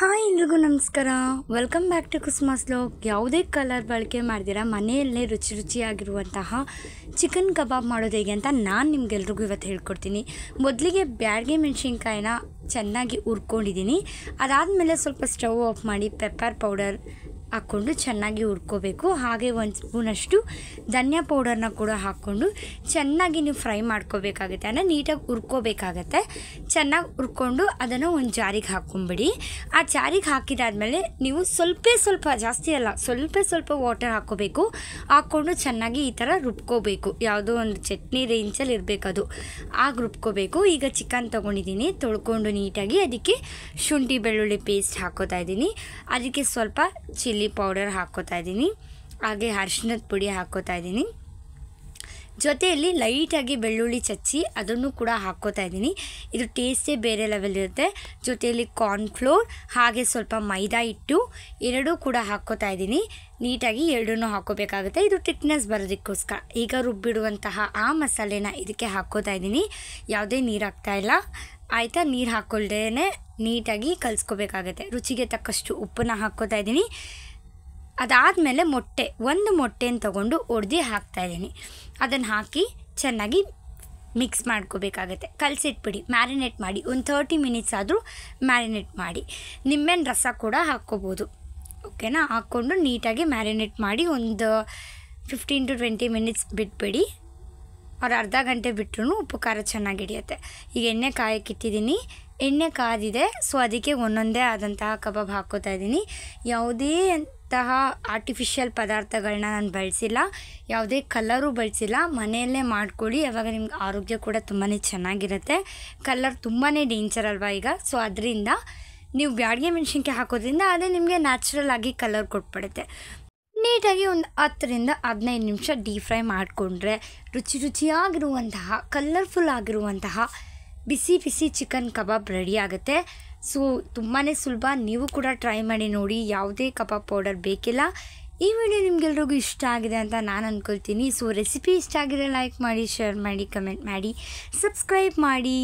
hi ಎಲ್ರಿಗೂ ನಮಸ್ಕಾರ welcome back to Christmas log ಯಾವುದೇ ಕಲರ್ ಬಳಕೆ ಮಾಡ್ದಿರ ಮನೆಯಲ್ಲೇ ರುಚಿ ರುಚಿಯಾಗಿರುವಂತಹ ಚಿಕನ್ ಕಬಾಬ್ ಮಾಡೋದು ಹೇಗೆ ಅಂತ ನಾನು ನಿಮ್ಗೆಲ್ರಿಗೂ ಇವತ್ತು ಹೇಳ್ಕೊಡ್ತೀನಿ ಮೊದಲಿಗೆ ಬ್ಯಾಡ್ಗೆ ಮೆಣಸಿನ್ಕಾಯಿನ ಚೆನ್ನಾಗಿ ಹುರ್ಕೊಂಡಿದ್ದೀನಿ ಅದಾದಮೇಲೆ ಸ್ವಲ್ಪ ಸ್ಟವ್ ಆಫ್ ಮಾಡಿ ಪೆಪ್ಪರ್ ಪೌಡರ್ ಹಾಕ್ಕೊಂಡು ಚೆನ್ನಾಗಿ ಹುರ್ಕೋಬೇಕು ಹಾಗೆ ಒಂದು ಸ್ಪೂನಷ್ಟು ಧನಿಯಾ ಪೌಡರ್ನ ಕೂಡ ಹಾಕ್ಕೊಂಡು ಚೆನ್ನಾಗಿ ನೀವು ಫ್ರೈ ಮಾಡ್ಕೋಬೇಕಾಗುತ್ತೆ ಅಂದರೆ ನೀಟಾಗಿ ಹುರ್ಕೋಬೇಕಾಗತ್ತೆ ಚೆನ್ನಾಗಿ ಹುರ್ಕೊಂಡು ಅದನ್ನು ಒಂದು ಜಾರಿಗೆ ಹಾಕ್ಕೊಂಬಿಡಿ ಆ ಜಾರಿಗೆ ಹಾಕಿದಾದಮೇಲೆ ನೀವು ಸ್ವಲ್ಪ ಸ್ವಲ್ಪ ಜಾಸ್ತಿ ಅಲ್ಲ ಸ್ವಲ್ಪ ಸ್ವಲ್ಪ ವಾಟರ್ ಹಾಕ್ಕೋಬೇಕು ಹಾಕ್ಕೊಂಡು ಚೆನ್ನಾಗಿ ಈ ಥರ ರುಬ್ಕೋಬೇಕು ಯಾವುದೋ ಒಂದು ಚಟ್ನಿ ರೇಂಜಲ್ಲಿ ಇರಬೇಕದು ಆಗ ರುಬ್ಕೋಬೇಕು ಈಗ ಚಿಕನ್ ತೊಗೊಂಡಿದ್ದೀನಿ ತೊಳ್ಕೊಂಡು ನೀಟಾಗಿ ಅದಕ್ಕೆ ಶುಂಠಿ ಬೆಳ್ಳುಳ್ಳಿ ಪೇಸ್ಟ್ ಹಾಕೋತಾ ಇದ್ದೀನಿ ಅದಕ್ಕೆ ಸ್ವಲ್ಪ ಚಿಲ್ಲಿ ಚಿಲ್ಲಿ ಪೌಡರ್ ಹಾಕ್ಕೋತಾ ಇದ್ದೀನಿ ಹಾಗೆ ಅರ್ಶಿನದ ಪುಡಿ ಹಾಕ್ಕೋತಾ ಇದ್ದೀನಿ ಜೊತೆಯಲ್ಲಿ ಲೈಟಾಗಿ ಬೆಳ್ಳುಳ್ಳಿ ಚಚ್ಚಿ ಅದನ್ನು ಕೂಡ ಹಾಕ್ಕೋತಾ ಇದ್ದೀನಿ ಇದು ಟೇಸ್ಟೇ ಬೇರೆ ಲೆವೆಲ್ ಇರುತ್ತೆ ಜೊತೆಯಲ್ಲಿ ಕಾರ್ನ್ಫ್ಲೋರ್ ಹಾಗೆ ಸ್ವಲ್ಪ ಮೈದಾ ಹಿಟ್ಟು ಎರಡೂ ಕೂಡ ಹಾಕ್ಕೋತಾ ಇದ್ದೀನಿ ನೀಟಾಗಿ ಎರಡನ್ನೂ ಹಾಕೋಬೇಕಾಗುತ್ತೆ ಇದು ಟಿಕ್ನೆಸ್ ಬರೋದಕ್ಕೋಸ್ಕರ ಈಗ ರುಬ್ಬಿಡುವಂತಹ ಆ ಮಸಾಲೆನ ಇದಕ್ಕೆ ಹಾಕ್ಕೋತಾ ಇದ್ದೀನಿ ಯಾವುದೇ ನೀರು ಹಾಕ್ತಾ ಇಲ್ಲ ಆಯಿತಾ ನೀರು ಹಾಕ್ಕೊಳ್ದೇ ನೀಟಾಗಿ ಕಲಿಸ್ಕೋಬೇಕಾಗತ್ತೆ ರುಚಿಗೆ ತಕ್ಕಷ್ಟು ಉಪ್ಪನ್ನ ಹಾಕ್ಕೋತಾ ಇದ್ದೀನಿ ಅದಾದಮೇಲೆ ಮೊಟ್ಟೆ ಒಂದು ಮೊಟ್ಟೆನ ತೊಗೊಂಡು ಒಡೆದು ಹಾಕ್ತಾಯಿದ್ದೀನಿ ಅದನ್ನು ಹಾಕಿ ಚೆನ್ನಾಗಿ ಮಿಕ್ಸ್ ಮಾಡ್ಕೋಬೇಕಾಗತ್ತೆ ಕಲಸಿಟ್ಬಿಡಿ ಮ್ಯಾರಿನೇಟ್ ಮಾಡಿ ಒಂದು ಥರ್ಟಿ ಮಿನಿಟ್ಸ್ ಆದರೂ ಮ್ಯಾರಿನೇಟ್ ಮಾಡಿ ನಿಂಬೆಹಣ್ಣು ರಸ ಕೂಡ ಹಾಕ್ಕೋಬೋದು ಓಕೆನಾ ಹಾಕ್ಕೊಂಡು ನೀಟಾಗಿ ಮ್ಯಾರಿನೇಟ್ ಮಾಡಿ ಒಂದು ಫಿಫ್ಟೀನ್ ಟು ಟ್ವೆಂಟಿ ಮಿನಿಟ್ಸ್ ಬಿಟ್ಬಿಡಿ ಅವ್ರು ಅರ್ಧ ಗಂಟೆ ಬಿಟ್ಟರು ಉಪ್ಪು ಖಾರ ಚೆನ್ನಾಗಿ ಹಿಡಿಯುತ್ತೆ ಈಗ ಎಣ್ಣೆ ಕಾಯಕ್ಕಿಟ್ಟಿದ್ದೀನಿ ಎಣ್ಣೆ ಕಾದಿದೆ ಸೊ ಅದಕ್ಕೆ ಒಂದೊಂದೇ ಆದಂತಹ ಕಬಾಬ್ ಹಾಕ್ಕೋತಾ ಇದ್ದೀನಿ ಯಾವುದೇ ಅಂತಹ ಆರ್ಟಿಫಿಷಿಯಲ್ ಪದಾರ್ಥಗಳನ್ನ ನಾನು ಬಳಸಿಲ್ಲ ಯಾವುದೇ ಕಲರು ಬಳಸಿಲ್ಲ ಮನೆಯಲ್ಲೇ ಮಾಡ್ಕೊಳ್ಳಿ ಯಾವಾಗ ನಿಮ್ಗೆ ಆರೋಗ್ಯ ಕೂಡ ತುಂಬಾ ಚೆನ್ನಾಗಿರುತ್ತೆ ಕಲರ್ ತುಂಬಾ ಡೇಂಜರ್ ಅಲ್ವಾ ಈಗ ಸೊ ಅದರಿಂದ ನೀವು ಬ್ಯಾಡಿಗೆ ಮೆಣಸಿನ್ಕಾಯಿ ಹಾಕೋದ್ರಿಂದ ಅದೇ ನಿಮಗೆ ನ್ಯಾಚುರಲ್ ಆಗಿ ಕಲರ್ ಕೊಟ್ಬಿಡುತ್ತೆ ನೀಟಾಗಿ ಒಂದು ಹತ್ತರಿಂದ ಹದಿನೈದು ನಿಮಿಷ ಡೀಪ್ ಫ್ರೈ ಮಾಡಿಕೊಂಡ್ರೆ ರುಚಿ ರುಚಿಯಾಗಿರುವಂತಹ ಕಲರ್ಫುಲ್ ಆಗಿರುವಂತಹ ಬಿಸಿ ಬಿಸಿ ಚಿಕನ್ ಕಬಾಬ್ ರೆಡಿ ಆಗುತ್ತೆ ಸೊ ತುಂಬಾ ಸುಲಭ ನೀವು ಕೂಡ ಟ್ರೈ ಮಾಡಿ ನೋಡಿ ಯಾವುದೇ ಕಬಾಬ್ ಪೌಡರ್ ಬೇಕಿಲ್ಲ ಈ ವಿಡಿಯೋ ನಿಮಗೆಲ್ರಿಗೂ ಇಷ್ಟ ಆಗಿದೆ ಅಂತ ನಾನು ಅಂದ್ಕೊಳ್ತೀನಿ ಸೊ ರೆಸಿಪಿ ಇಷ್ಟ ಆಗಿದೆ ಲೈಕ್ ಮಾಡಿ ಶೇರ್ ಮಾಡಿ ಕಮೆಂಟ್ ಮಾಡಿ ಸಬ್ಸ್ಕ್ರೈಬ್ ಮಾಡಿ